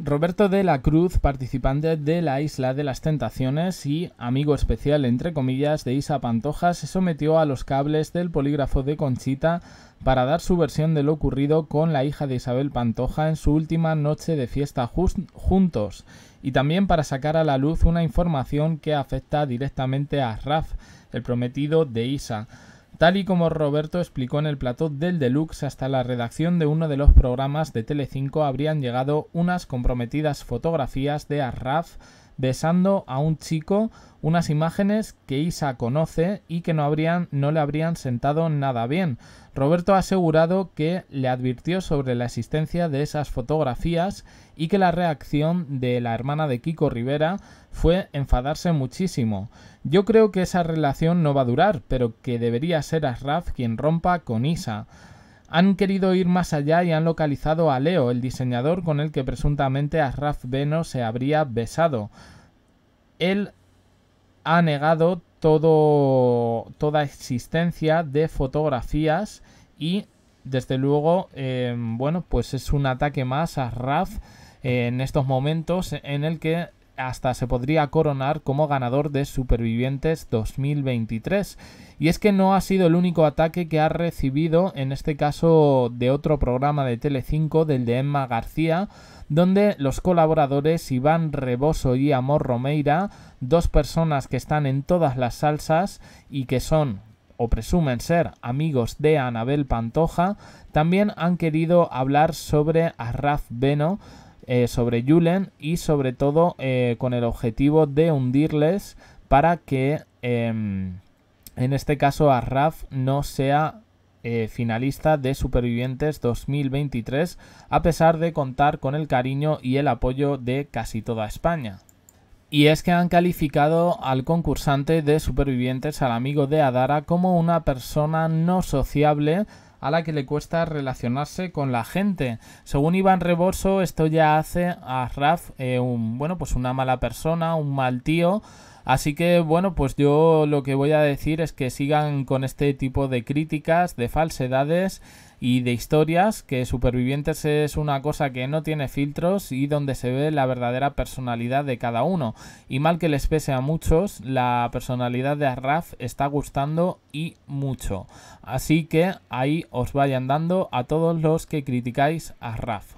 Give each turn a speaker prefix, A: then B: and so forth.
A: Roberto de la Cruz, participante de la Isla de las Tentaciones y amigo especial, entre comillas, de Isa Pantoja, se sometió a los cables del polígrafo de Conchita para dar su versión de lo ocurrido con la hija de Isabel Pantoja en su última noche de fiesta juntos y también para sacar a la luz una información que afecta directamente a Raf, el prometido de Isa tal y como Roberto explicó en el plató del Deluxe, hasta la redacción de uno de los programas de Telecinco habrían llegado unas comprometidas fotografías de Arraf besando a un chico unas imágenes que Isa conoce y que no, habrían, no le habrían sentado nada bien. Roberto ha asegurado que le advirtió sobre la existencia de esas fotografías y que la reacción de la hermana de Kiko Rivera fue enfadarse muchísimo. Yo creo que esa relación no va a durar, pero que debería ser Asraf quien rompa con Isa. Han querido ir más allá y han localizado a Leo, el diseñador con el que presuntamente Raf Beno se habría besado. Él ha negado toda existencia de fotografías y desde luego, eh, bueno, pues es un ataque más a Raf eh, en estos momentos en el que hasta se podría coronar como ganador de Supervivientes 2023. Y es que no ha sido el único ataque que ha recibido, en este caso de otro programa de Telecinco, del de Emma García, donde los colaboradores Iván Reboso y Amor Romeira, dos personas que están en todas las salsas y que son o presumen ser amigos de Anabel Pantoja, también han querido hablar sobre a Raf Beno, eh, sobre Julen y sobre todo eh, con el objetivo de hundirles para que em, en este caso Arraf no sea eh, finalista de Supervivientes 2023 a pesar de contar con el cariño y el apoyo de casi toda España. Y es que han calificado al concursante de supervivientes, al amigo de Adara, como una persona no sociable a la que le cuesta relacionarse con la gente. Según Iván Reboso esto ya hace a Raf eh, un, bueno, pues una mala persona, un mal tío, Así que bueno, pues yo lo que voy a decir es que sigan con este tipo de críticas, de falsedades y de historias, que Supervivientes es una cosa que no tiene filtros y donde se ve la verdadera personalidad de cada uno. Y mal que les pese a muchos, la personalidad de Arraf está gustando y mucho. Así que ahí os vayan dando a todos los que criticáis a Arraf.